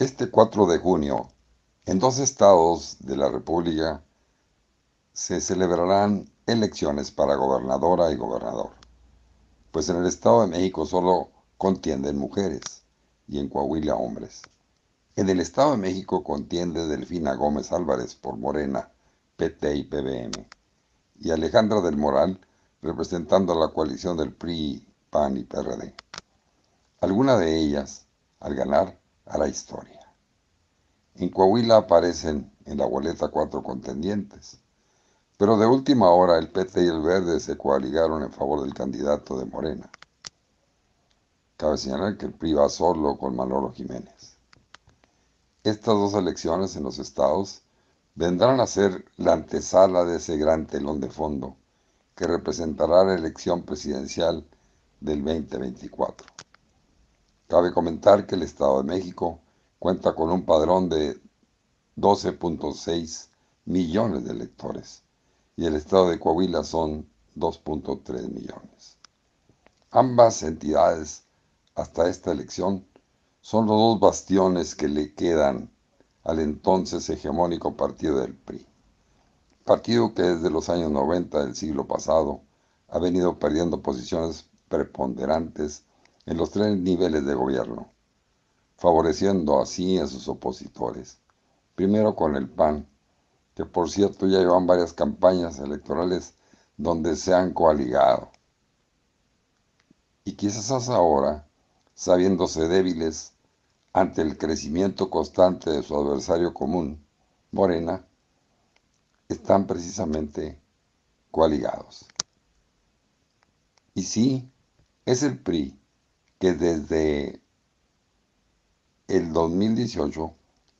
Este 4 de junio, en dos estados de la República, se celebrarán elecciones para gobernadora y gobernador, pues en el Estado de México solo contienden mujeres y en Coahuila hombres. En el Estado de México contiende Delfina Gómez Álvarez por Morena, PT y PBM, y Alejandra del Moral representando a la coalición del PRI, PAN y PRD. Alguna de ellas, al ganar, a la historia. En Coahuila aparecen en la boleta cuatro contendientes, pero de última hora el PT y el Verde se coaligaron en favor del candidato de Morena. Cabe señalar que el PRI va solo con Manolo Jiménez. Estas dos elecciones en los estados vendrán a ser la antesala de ese gran telón de fondo que representará la elección presidencial del 2024. Cabe comentar que el Estado de México cuenta con un padrón de 12.6 millones de electores y el Estado de Coahuila son 2.3 millones. Ambas entidades, hasta esta elección, son los dos bastiones que le quedan al entonces hegemónico partido del PRI, partido que desde los años 90 del siglo pasado ha venido perdiendo posiciones preponderantes en los tres niveles de gobierno, favoreciendo así a sus opositores. Primero con el PAN, que por cierto ya llevan varias campañas electorales donde se han coaligado. Y quizás hasta ahora, sabiéndose débiles ante el crecimiento constante de su adversario común, Morena, están precisamente coaligados. Y sí, es el PRI que desde el 2018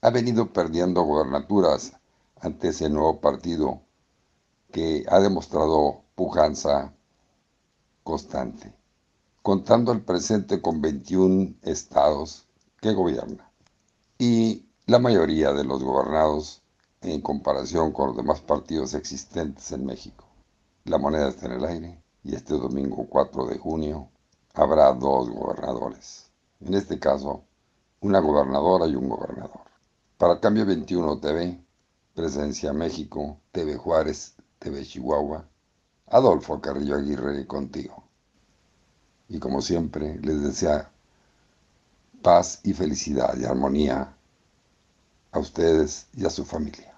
ha venido perdiendo gobernaturas ante ese nuevo partido que ha demostrado pujanza constante, contando al presente con 21 estados que gobierna y la mayoría de los gobernados en comparación con los demás partidos existentes en México. La moneda está en el aire y este domingo 4 de junio habrá dos gobernadores. En este caso, una gobernadora y un gobernador. Para Cambio 21 TV, Presencia México, TV Juárez, TV Chihuahua, Adolfo Carrillo Aguirre contigo. Y como siempre, les desea paz y felicidad y armonía a ustedes y a su familia.